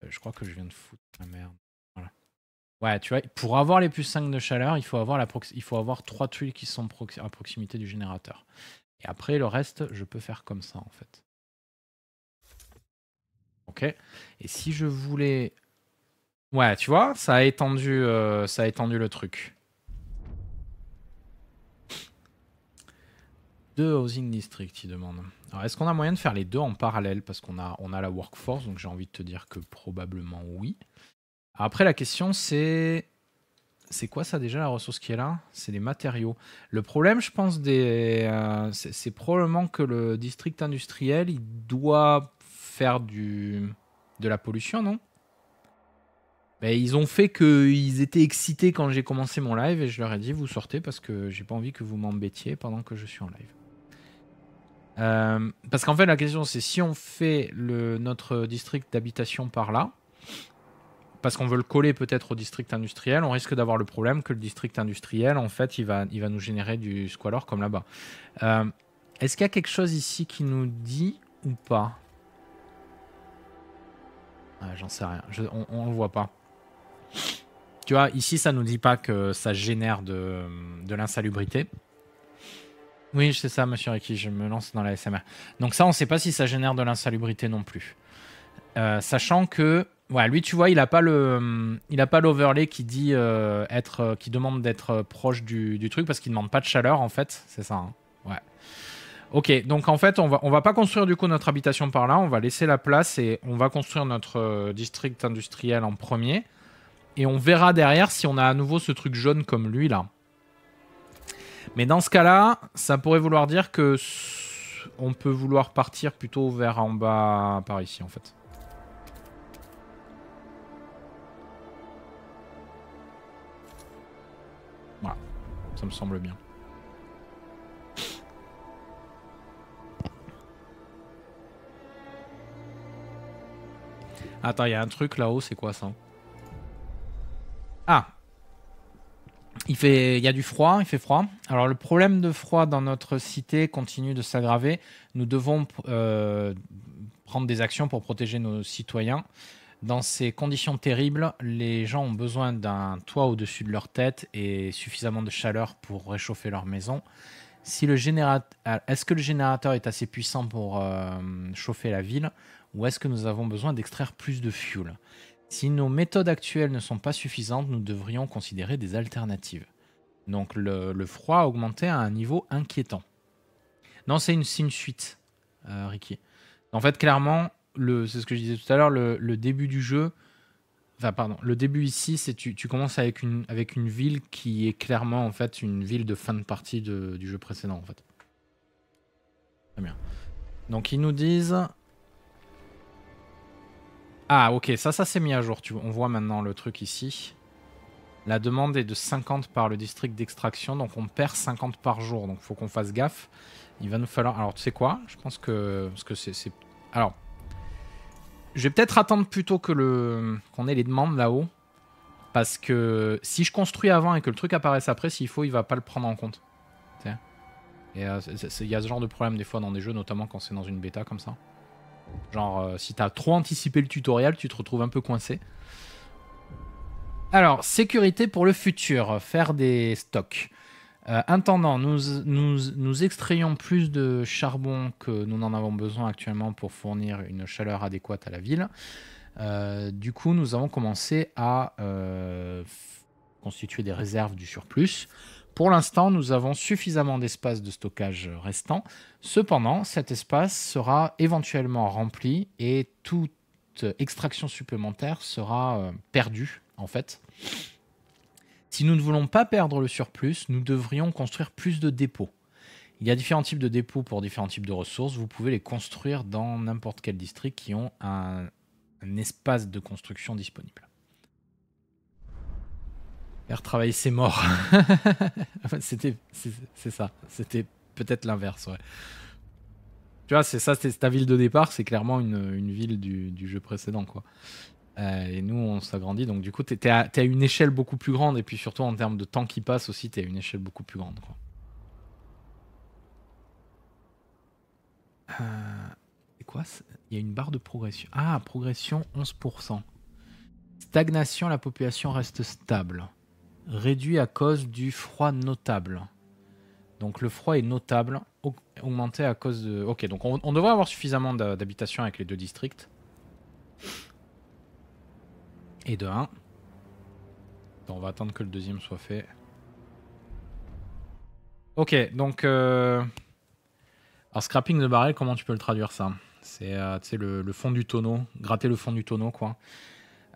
Euh, je crois que je viens de foutre la merde. Voilà. Ouais, tu vois, pour avoir les plus 5 de chaleur, il faut avoir, la il faut avoir 3 tuiles qui sont à proximité du générateur. Et après, le reste, je peux faire comme ça, en fait. Ok. Et si je voulais... Ouais, tu vois, ça a étendu, euh, ça a étendu le truc. Deux housing districts, il demande. Alors, est-ce qu'on a moyen de faire les deux en parallèle Parce qu'on a, on a la workforce, donc j'ai envie de te dire que probablement oui. Après, la question, c'est. C'est quoi ça déjà, la ressource qui est là C'est les matériaux. Le problème, je pense, des, euh, c'est, probablement que le district industriel, il doit faire du, de la pollution, non ben, ils ont fait qu'ils étaient excités quand j'ai commencé mon live et je leur ai dit vous sortez parce que j'ai pas envie que vous m'embêtiez pendant que je suis en live. Euh, parce qu'en fait, la question, c'est si on fait le, notre district d'habitation par là, parce qu'on veut le coller peut-être au district industriel, on risque d'avoir le problème que le district industriel, en fait, il va, il va nous générer du squalor comme là-bas. Euh, est-ce qu'il y a quelque chose ici qui nous dit ou pas ah, J'en sais rien. on le voit pas. Tu vois, ici, ça nous dit pas que ça génère de, de l'insalubrité. Oui, c'est ça, monsieur Ricky, je me lance dans la SMR. Donc ça, on ne sait pas si ça génère de l'insalubrité non plus. Euh, sachant que, voilà, lui, tu vois, il n'a pas le, il pas l'overlay qui dit euh, être, euh, qui demande d'être proche du, truc parce qu'il demande pas de chaleur en fait, c'est ça. Hein. ouais. Ok, donc en fait, on va, on va pas construire du coup notre habitation par là, on va laisser la place et on va construire notre district industriel en premier. Et on verra derrière si on a à nouveau ce truc jaune comme lui là. Mais dans ce cas-là, ça pourrait vouloir dire que on peut vouloir partir plutôt vers en bas par ici en fait. Voilà, ça me semble bien. Attends, il y a un truc là-haut, c'est quoi ça Ah, il, fait, il y a du froid, il fait froid. Alors le problème de froid dans notre cité continue de s'aggraver. Nous devons euh, prendre des actions pour protéger nos citoyens. Dans ces conditions terribles, les gens ont besoin d'un toit au-dessus de leur tête et suffisamment de chaleur pour réchauffer leur maison. Ah, est-ce que le générateur est assez puissant pour euh, chauffer la ville ou est-ce que nous avons besoin d'extraire plus de fuel si nos méthodes actuelles ne sont pas suffisantes, nous devrions considérer des alternatives. Donc le, froid froid augmenté à un niveau inquiétant. Non, c'est une, suite, euh, Ricky. En fait, clairement, c'est ce que je disais tout à l'heure, le, début du jeu, enfin pardon, le début ici, c'est tu, tu, commences avec une, ville qui est clairement en fait une ville de fin de partie du jeu précédent en fait. Très bien. Donc ils nous disent ah, ok, ça, ça s'est mis à jour. Tu... On voit maintenant le truc ici. La demande est de 50 par le district d'extraction, donc on perd 50 par jour. Donc faut qu'on fasse gaffe. Il va nous falloir... Alors, tu sais quoi Je pense que... Parce que c'est... Alors... Je vais peut-être attendre plutôt que le qu'on ait les demandes là-haut. Parce que si je construis avant et que le truc apparaisse après, s'il faut, il va pas le prendre en compte. Euh, il y a ce genre de problème des fois dans des jeux, notamment quand c'est dans une bêta comme ça. Genre, euh, si t'as trop anticipé le tutoriel, tu te retrouves un peu coincé. Alors, sécurité pour le futur, faire des stocks. Euh, intendant, nous, nous, nous, extrayons plus de charbon que nous n'en avons besoin actuellement pour fournir une chaleur adéquate à la ville. Euh, du coup, nous avons commencé à constituer des réserves du surplus pour l'instant, nous avons suffisamment d'espace de stockage restant. Cependant, cet espace sera éventuellement rempli et toute extraction supplémentaire sera euh, perdue, en fait. Si nous ne voulons pas perdre le surplus, nous devrions construire plus de dépôts. Il y a différents types de dépôts pour différents types de ressources. Vous pouvez les construire dans n'importe quel district qui ont un, un espace de construction disponible. Travailler [laughs] c'est mort c'était, c'est ça. C'était peut-être l'inverse, Tu vois, c'est ça, c'est ta ville de départ, c'est clairement une, ville du, jeu précédent, quoi. Euh, et nous, on s'agrandit, donc du coup, t'es à, à, une échelle beaucoup plus grande, et puis surtout en termes de temps qui passe aussi, t'es à une échelle beaucoup plus grande, quoi. Euh, quoi Il y a une barre de progression. Ah, progression 11%. Stagnation, la population reste stable réduit à cause du froid notable. Donc le froid est notable, augmenté à cause de... Ok, donc on, devrait avoir suffisamment d'habitations avec les deux districts. Et de 1. on va attendre que le deuxième soit fait. Ok, donc... Euh, alors scrapping de barrel, comment tu peux le traduire ça C'est euh, le, le fond du tonneau, gratter le fond du tonneau quoi.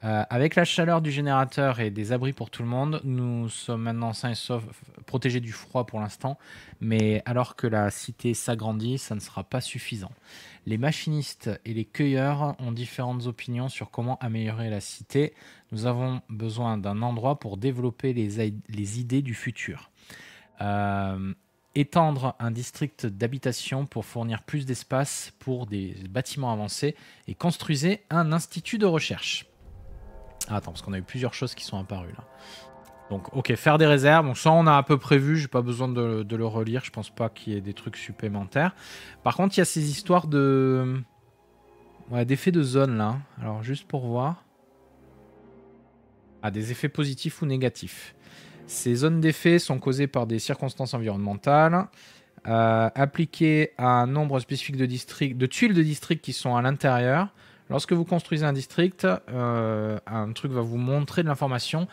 Euh, avec la chaleur du générateur et des abris pour tout le monde, nous sommes maintenant sains et saufs, protégés du froid pour l'instant, mais alors que la cité s'agrandit, ça ne sera pas suffisant. Les machinistes et les cueilleurs ont différentes opinions sur comment améliorer la cité. Nous avons besoin d'un endroit pour développer les, idées du futur. Euh, étendre un district d'habitation pour fournir plus d'espace pour des bâtiments avancés et construisez un institut de recherche. Ah, attends, parce qu'on a eu plusieurs choses qui sont apparues là. Donc, ok, faire des réserves. Donc, ça, on a à peu prévu. J'ai pas besoin de, le relire. Je pense pas qu'il y ait des trucs supplémentaires. Par contre, il y a ces histoires de. Ouais, d'effets de zone là. Alors, juste pour voir. Ah, des effets positifs ou négatifs. Ces zones d'effet sont causées par des circonstances environnementales. Euh, appliquées à un nombre spécifique de, districts, de tuiles de districts qui sont à l'intérieur. Lorsque vous construisez un district, euh, un truc va vous montrer de l'information.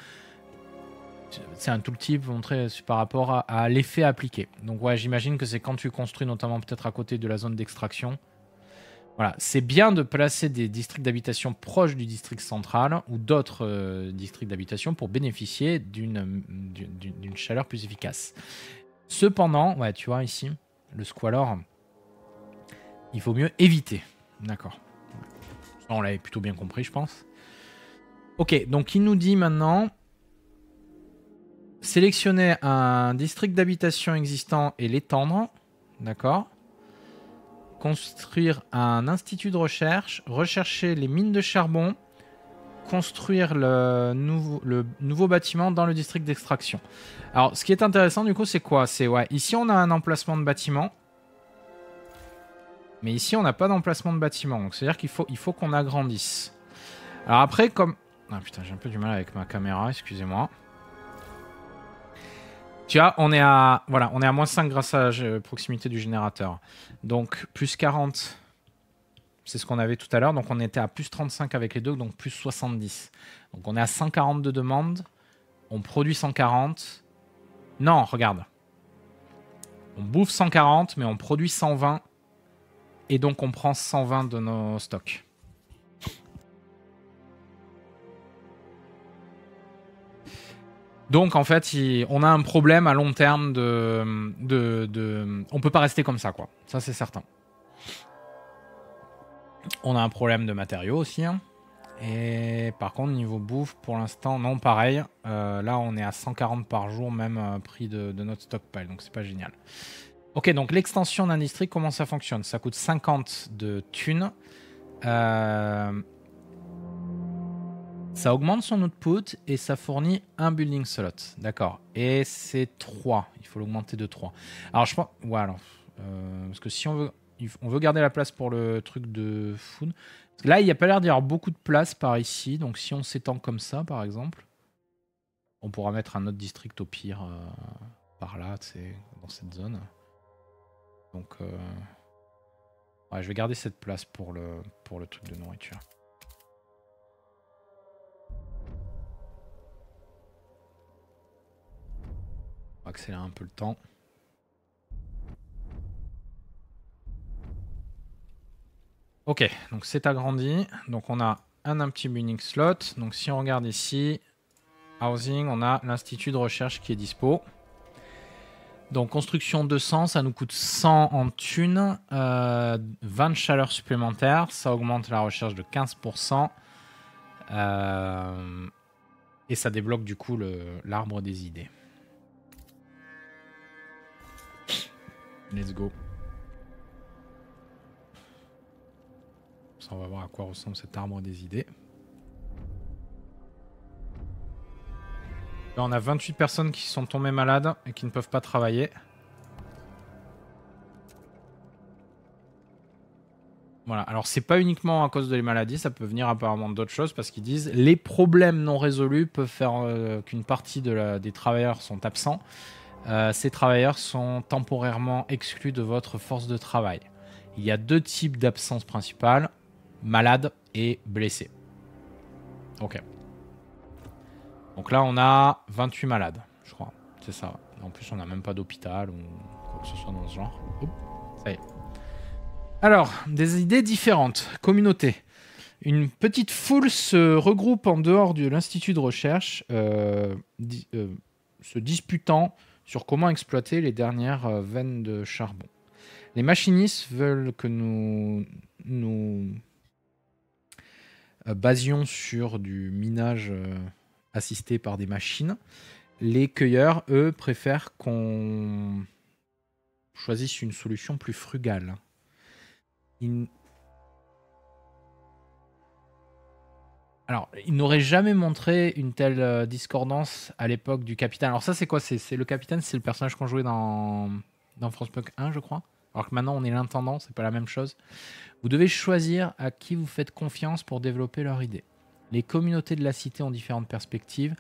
C'est un tout tooltip montré par rapport à, l'effet appliqué. Donc ouais, j'imagine que c'est quand tu construis notamment peut-être à côté de la zone d'extraction. Voilà, c'est bien de placer des districts d'habitation proches du district central ou d'autres euh, districts d'habitation pour bénéficier d'une chaleur plus efficace. Cependant, ouais, tu vois ici, le squalor, il faut mieux éviter. D'accord on l'avait plutôt bien compris, je pense. Ok, donc il nous dit maintenant sélectionner un district d'habitation existant et l'étendre. D'accord Construire un institut de recherche, rechercher les mines de charbon, construire le nouveau, bâtiment dans le district d'extraction. Alors, ce qui est intéressant, du coup, c'est quoi C'est ouais, ici, on a un emplacement de bâtiment. Mais ici, on n'a pas d'emplacement de bâtiment, donc c'est-à-dire qu'il faut, il faut qu'on agrandisse. Alors après, comme... Ah putain, j'ai un peu du mal avec ma caméra, excusez-moi. Tu vois, on est à... Voilà, on est à moins 5 grâce à la euh, proximité du générateur. Donc, plus 40, c'est ce qu'on avait tout à l'heure. Donc, on était à plus 35 avec les deux, donc plus 70. Donc, on est à 140 de demande. On produit 140. Non, regarde. On bouffe 140, mais on produit 120 et donc on prend 120 de nos stocks. Donc en fait, on a un problème à long terme de, de, On peut pas rester comme ça, quoi. Ça, c'est certain. On a un problème de matériaux aussi. Hein. Et par contre, niveau bouffe, pour l'instant, non, pareil. Euh, là, on est à 140 par jour, même euh, prix de, de, notre stockpile, donc c'est pas génial. Ok, donc l'extension d'un district, comment ça fonctionne Ça coûte 50 de thunes. Euh, ça augmente son output et ça fournit un building slot. D'accord. Et c'est 3. Il faut l'augmenter de 3. Alors je pense. voilà, euh, parce que si on veut. On veut garder la place pour le truc de food. Là, il n'y a pas l'air d'y avoir beaucoup de place par ici. Donc si on s'étend comme ça, par exemple, on pourra mettre un autre district au pire euh, par là, dans cette zone. Donc, euh, je vais garder cette place pour le, pour le truc de nourriture. On va accélérer un peu le temps. Ok, donc c'est agrandi. Donc on a un, un petit building slot. Donc si on regarde ici, housing, on a l'institut de recherche qui est dispo. Donc construction 200, ça nous coûte 100 en thunes, 20 euh, chaleur supplémentaires, ça augmente la recherche de 15%. Euh, et ça débloque du coup l'arbre des idées. Let's go. Ça, on va voir à quoi ressemble cet arbre des idées. on a 28 personnes qui sont tombées malades et qui ne peuvent pas travailler. Voilà, alors c'est pas uniquement à cause des maladies, ça peut venir apparemment d'autres choses parce qu'ils disent les problèmes non résolus peuvent faire euh, qu'une partie de la, des travailleurs sont absents. Euh, ces travailleurs sont temporairement exclus de votre force de travail. Il y a deux types d'absence principales, malades et blessés. Ok. Donc là, on a 28 malades, je crois. C'est ça. En plus, on n'a même pas d'hôpital ou quoi que ce soit dans ce genre. ça y est. Alors, des idées différentes. Communauté. Une petite foule se regroupe en dehors de l'institut de recherche, euh, euh, se disputant sur comment exploiter les dernières euh, veines de charbon. Les machinistes veulent que nous nous basions sur du minage assistés par des machines. Les cueilleurs, eux, préfèrent qu'on choisisse une solution plus frugale. Alors, ils n'auraient jamais montré une telle euh, discordance à l'époque du capitaine. Alors ça, c'est quoi C'est le capitaine, c'est le personnage qu'on jouait dans, dans France Punk 1, je crois. Alors que maintenant, on est l'intendant, c'est pas la même chose. Vous devez choisir à qui vous faites confiance pour développer leur idée les communautés de la cité ont différentes perspectives.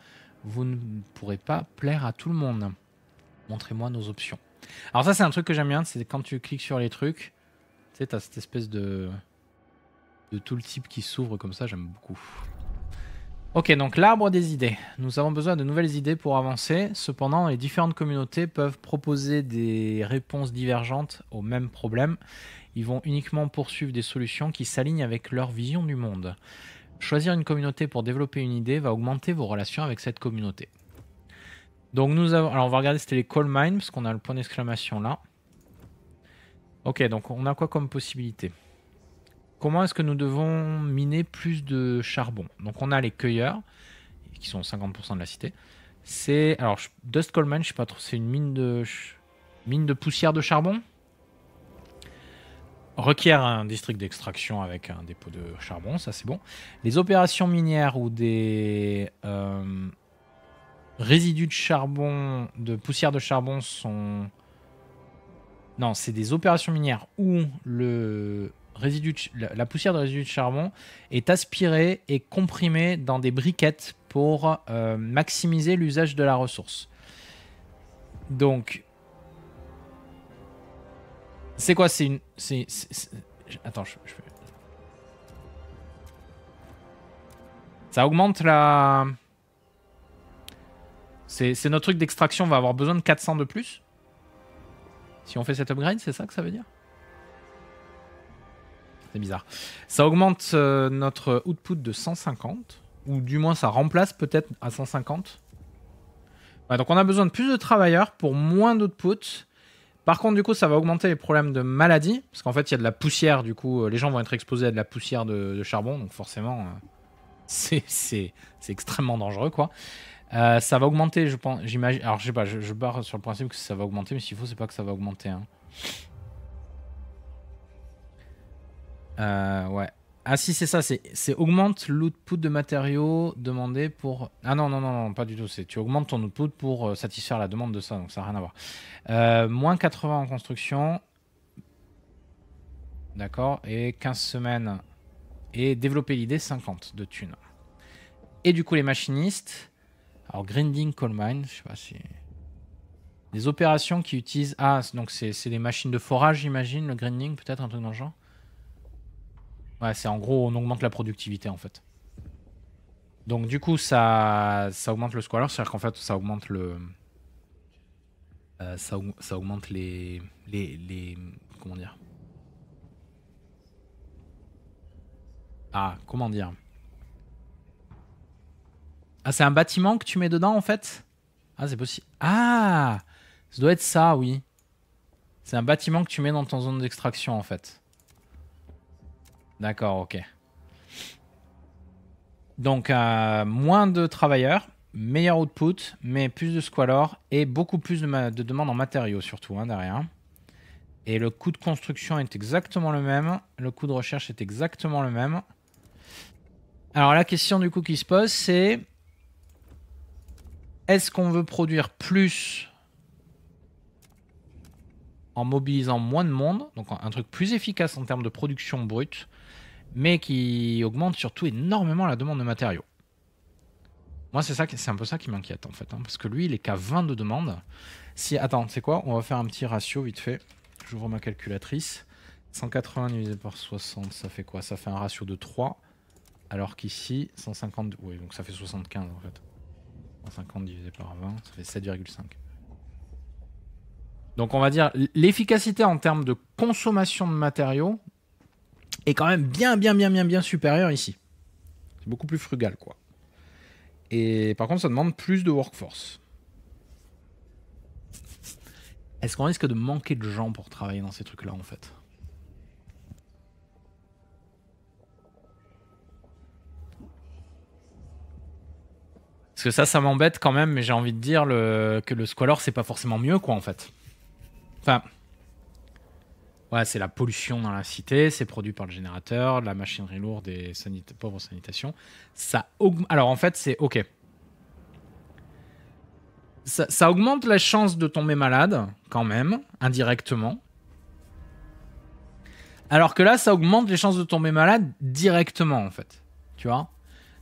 Vous ne pourrez pas plaire à tout le monde. Montrez-moi nos options. Alors ça, c'est un truc que j'aime bien, c'est quand tu cliques sur les trucs, tu sais, t'as cette espèce de... de tout le type qui s'ouvre comme ça, j'aime beaucoup. Ok, donc l'arbre des idées. Nous avons besoin de nouvelles idées pour avancer. Cependant, les différentes communautés peuvent proposer des réponses divergentes aux mêmes problèmes. Ils vont uniquement poursuivre des solutions qui s'alignent avec leur vision du monde. Choisir une communauté pour développer une idée va augmenter vos relations avec cette communauté. Donc nous avons... Alors on va regarder, c'était les coal mines, parce qu'on a le point d'exclamation là. Ok, donc on a quoi comme possibilité Comment est-ce que nous devons miner plus de charbon Donc on a les cueilleurs, qui sont 50% de la cité. C'est... Alors, Dust Coal Mine, je sais pas trop, c'est une mine de... Mine de poussière de charbon Requiert un district d'extraction avec un dépôt de charbon, ça c'est bon. Les opérations minières où des euh, résidus de charbon, de poussière de charbon sont... Non, c'est des opérations minières où le résidu la poussière de résidus de charbon est aspirée et comprimée dans des briquettes pour euh, maximiser l'usage de la ressource. Donc, c'est quoi C'est une. Attends, je, Ça augmente la. C'est notre truc d'extraction, on va avoir besoin de 400 de plus. Si on fait cet upgrade, c'est ça que ça veut dire C'est bizarre. Ça augmente euh, notre output de 150. Ou du moins, ça remplace peut-être à 150. donc on a besoin de plus de travailleurs pour moins d'output. Par contre, du coup, ça va augmenter les problèmes de maladie, parce qu'en fait, il y a de la poussière, du coup, euh, les gens vont être exposés à de la poussière de, charbon, donc forcément, euh, [laughs] c'est extrêmement dangereux, quoi. Euh, ça va augmenter, je pense. J'imagine. Alors, je sais pas, je, barre sur le principe que ça va augmenter, mais s'il faut, c'est pas que ça va augmenter. Hein. Euh, ouais. Ah si, c'est ça, c'est augmente l'output de matériaux demandé pour... Ah non, non, non, non pas du tout, c'est tu augmentes ton output pour euh, satisfaire la demande de ça, donc ça n'a rien à voir. Euh, moins 80 en construction, d'accord, et 15 semaines, et développer l'idée 50 de thunes. Et du coup les machinistes, alors grinding coal mine, je sais pas si... Des opérations qui utilisent... Ah, donc c'est des machines de forage, j'imagine, le grinding, peut-être, un truc dans le genre Ouais, c'est en gros, on augmente la productivité en fait. Donc du coup, ça, ça augmente le squalor, c'est-à-dire qu'en fait, ça augmente le... Euh, ça, augmente les, les, les... Comment dire Ah, comment dire Ah, c'est un bâtiment que tu mets dedans, en fait Ah, c'est possible. Ah Ça doit être ça, oui. C'est un bâtiment que tu mets dans ton zone d'extraction, en fait. D'accord, ok. Donc, euh, moins de travailleurs, meilleur output, mais plus de squalor et beaucoup plus de, demandes en matériaux, surtout, hein, derrière. Et le coût de construction est exactement le même. Le coût de recherche est exactement le même. Alors, la question du coup qui se pose, c'est est-ce qu'on veut produire plus en mobilisant moins de monde, donc un truc plus efficace en termes de production brute, mais qui augmente surtout énormément la demande de matériaux. Moi, c'est un peu ça qui m'inquiète en fait, hein, parce que lui, il est qu'à 20 de demande. Si, attends, c'est quoi On va faire un petit ratio vite fait. J'ouvre ma calculatrice. 180 divisé par 60, ça fait quoi Ça fait un ratio de 3, alors qu'ici, 150, oui, donc ça fait 75 en fait. 150 divisé par 20, ça fait 7,5. Donc on va dire l'efficacité en termes de consommation de matériaux est quand même bien, bien, bien, bien, bien supérieur ici. C'est beaucoup plus frugal, quoi. Et par contre, ça demande plus de workforce. Est-ce qu'on risque de manquer de gens pour travailler dans ces trucs-là, en fait Parce que ça, ça m'embête quand même, mais j'ai envie de dire que le Squalor, c'est pas forcément mieux, quoi, en fait. Enfin c'est la pollution dans la cité, c'est produit par le générateur, la machinerie lourde et pauvres pauvre sanitation. Ça augmente. Alors en fait, c'est ok. Ça, augmente la chance de tomber malade, quand même, indirectement. Alors que là, ça augmente les chances de tomber malade directement, en fait. Tu vois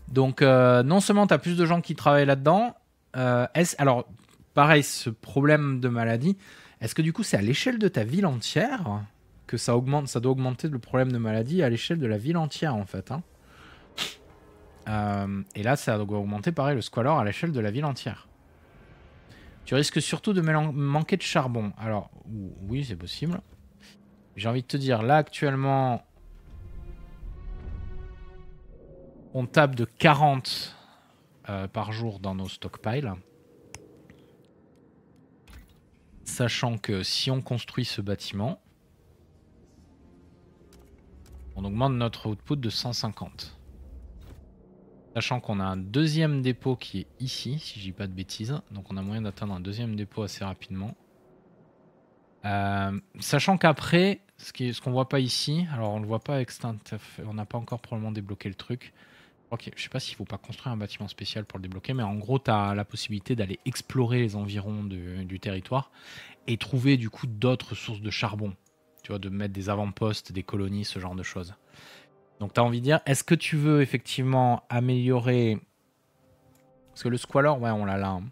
Donc, euh, non seulement tu as plus de gens qui travaillent là-dedans, euh, alors, pareil, ce problème de maladie, est-ce que du coup, c'est à l'échelle de ta ville entière ça augmente, ça doit augmenter le problème de maladie à l'échelle de la ville entière en fait. Hein. Euh, et là, ça doit augmenter pareil le squalor à l'échelle de la ville entière. Tu risques surtout de manquer de charbon. Alors, oui, c'est possible. J'ai envie de te dire, là actuellement, on tape de 40 euh, par jour dans nos stockpiles. Sachant que si on construit ce bâtiment, on augmente notre output de 150. Sachant qu'on a un deuxième dépôt qui est ici, si je dis pas de bêtises. Donc on a moyen d'atteindre un deuxième dépôt assez rapidement. Euh, sachant qu'après, ce qu'on ce voit pas ici, alors on le voit pas extinct, on n'a pas encore probablement débloqué le truc. Ok, je sais pas s'il faut pas construire un bâtiment spécial pour le débloquer, mais en gros, tu as la possibilité d'aller explorer les environs du territoire et trouver du coup d'autres sources de charbon de mettre des avant-postes, des colonies, ce genre de choses. Donc t'as envie de dire, est-ce que tu veux effectivement améliorer... Parce que le Squalor, ouais, on l'a là. Hein.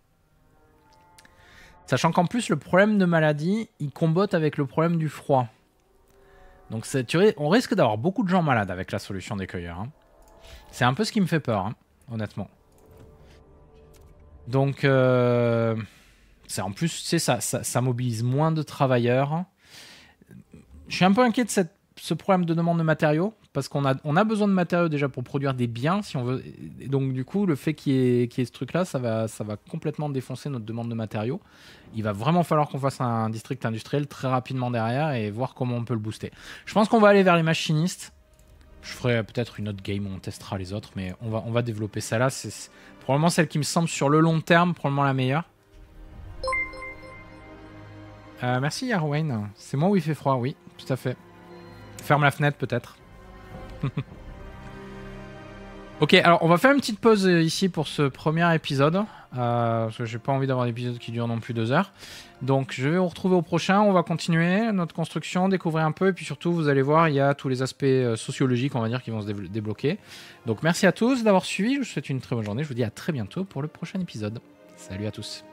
Sachant qu'en plus, le problème de maladie, il combote avec le problème du froid. Donc tu, on risque d'avoir beaucoup de gens malades avec la solution des cueilleurs. Hein. C'est un peu ce qui me fait peur, hein, honnêtement. Donc, euh, en plus, c'est ça, ça mobilise moins de travailleurs je suis un peu inquiet de ce problème de demande de matériaux parce qu'on a, on a besoin de matériaux déjà pour produire des biens, si on veut. donc, du coup, le fait qu'il y, ait ce truc-là, ça va, ça va complètement défoncer notre demande de matériaux. Il va vraiment falloir qu'on fasse un district industriel très rapidement derrière et voir comment on peut le booster. Je pense qu'on va aller vers les machinistes. Je ferai peut-être une autre game où on testera les autres, mais on va, on va développer ça là. C'est probablement celle qui me semble sur le long terme, probablement la meilleure. Euh, merci Yarwain. C'est moi où il fait froid, oui tout à fait. Ferme la fenêtre peut-être. [laughs] ok, alors on va faire une petite pause euh, ici pour ce premier épisode. Euh, parce que j'ai pas envie d'avoir un épisode qui dure non plus deux heures. Donc je vais vous retrouver au prochain, on va continuer notre construction, découvrir un peu, et puis surtout vous allez voir, il y a tous les aspects euh, sociologiques, on va dire, qui vont se débloquer. Donc merci à tous d'avoir suivi, je vous souhaite une très bonne journée, je vous dis à très bientôt pour le prochain épisode. Salut à tous.